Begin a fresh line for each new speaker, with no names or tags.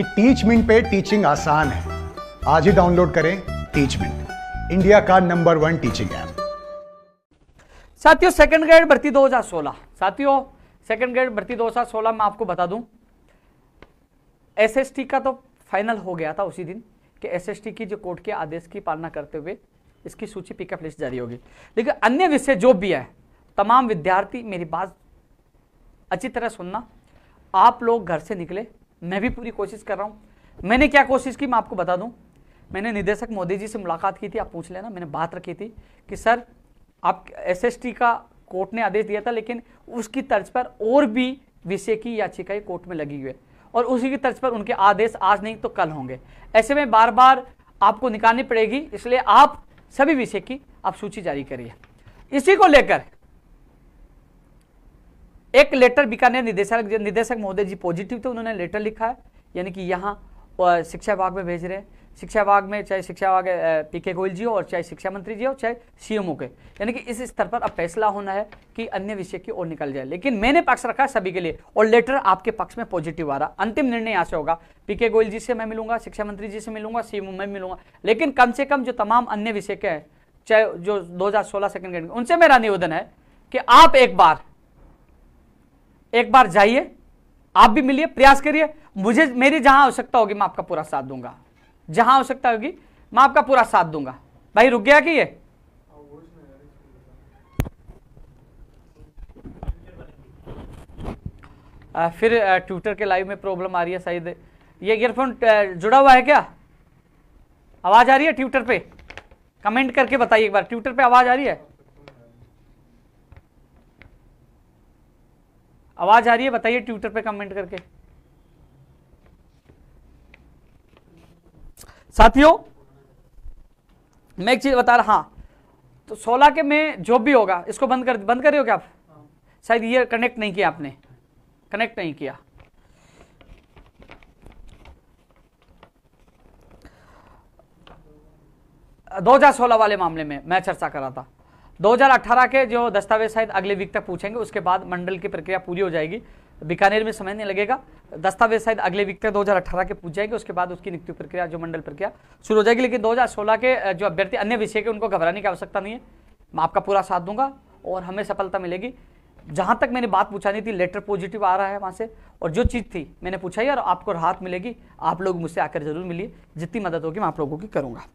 कि टीच पे टीचिंग आसान है आज ही डाउनलोड करें टीच इंडिया का नंबर वन टीचिंग ऐप
साथियों सेकंड ग्रेड भर्ती 2016 साथियों सेकंड ग्रेड भर्ती 2016 मैं आपको बता दूं एसएसटी का तो फाइनल हो गया था उसी दिन कि एसएसटी की जो कोर्ट के आदेश की पालना करते हुए इसकी सूची पिकअप लिस्ट जारी होगी लेकिन अन्य विषय जो भी है तमाम विद्यार्थी मेरी बात अच्छी तरह सुनना आप लोग घर से निकले मैं भी पूरी कोशिश कर रहा हूँ मैंने क्या कोशिश की मैं आपको बता दूँ मैंने निदेशक मोदी जी से मुलाकात की थी आप पूछ लेना मैंने बात रखी थी कि सर आप टी का कोर्ट ने आदेश दिया था लेकिन उसकी तर्ज पर और भी विषय की याचिकाएं कोर्ट में लगी हुई है और उसी की तर्ज पर उनके आदेश आज नहीं तो कल होंगे ऐसे में बार बार आपको निकालनी पड़ेगी इसलिए आप सभी विषय की आप सूची जारी करिए इसी को लेकर एक लेटर बीकानेर निदेशक निदेशक महोदय जी पॉजिटिव थे उन्होंने लेटर लिखा है यानी कि यहाँ शिक्षा विभाग में भेज रहे हैं शिक्षा विभाग में चाहे शिक्षा विभाग पी के गोयल जी हो और चाहे शिक्षा मंत्री जी हो चाहे सीएमओ के यानी कि इस स्तर पर अब फैसला होना है कि अन्य विषय की ओर निकल जाए लेकिन मैंने पक्ष रखा है सभी के लिए और लेटर आपके पक्ष में पॉजिटिव आ रहा अंतिम निर्णय यहाँ से होगा पी के गोयल जी से मैं मिलूंगा शिक्षा मंत्री जी से मिलूंगा सीएमओ में मिलूंगा लेकिन कम से कम जो तमाम अन्य विषय के हैं चाहे जो दो हजार सोलह सेकेंड उनसे मेरा निवेदन है कि आप एक बार एक बार जाइए आप भी मिलिए प्रयास करिए मुझे मेरी जहां आवश्यकता होगी मैं आपका पूरा साथ दूंगा जहां आवश्यकता होगी मैं आपका पूरा साथ दूंगा भाई रुक गया कि ये आ, फिर ट्विटर के लाइव में प्रॉब्लम आ रही है शायद ये ईयरफोन जुड़ा हुआ है क्या आवाज आ रही है ट्विटर पे कमेंट करके बताइए एक बार ट्विटर पे आवाज आ रही है आवाज आ रही है बताइए ट्विटर पे कमेंट करके साथियों मैं एक चीज बता रहा हाँ तो सोलह के में जो भी होगा इसको बंद कर बंद कर रहे हो क्या आप शायद ये कनेक्ट नहीं किया आपने कनेक्ट नहीं किया दो हजार सोलह वाले मामले में मैं चर्चा कर रहा था 2018 के जो दस्तावेज शायद अगले वीक तक पूछेंगे उसके बाद मंडल की प्रक्रिया पूरी हो जाएगी बीकानेर में समय नहीं लगेगा दस्तावेज शायद अगले वीक तक 2018 के पूछ जाएंगे उसके बाद उसकी नियुक्ति प्रक्रिया जो मंडल प्रक्रिया शुरू हो जाएगी लेकिन 2016 के जो अभ्यर्थी अन्य विषय के उनको घबराने की आवश्यकता नहीं है मैं आपका पूरा साथ दूंगा और हमें सफलता मिलेगी जहाँ तक मैंने बात पूछानी थी लेटर पॉजिटिव आ रहा है वहाँ से और जो चीज़ थी मैंने पूछाई और आपको राहत मिलेगी आप लोग मुझसे आकर जरूर मिलिए जितनी मदद होगी मैं आप लोगों की करूँगा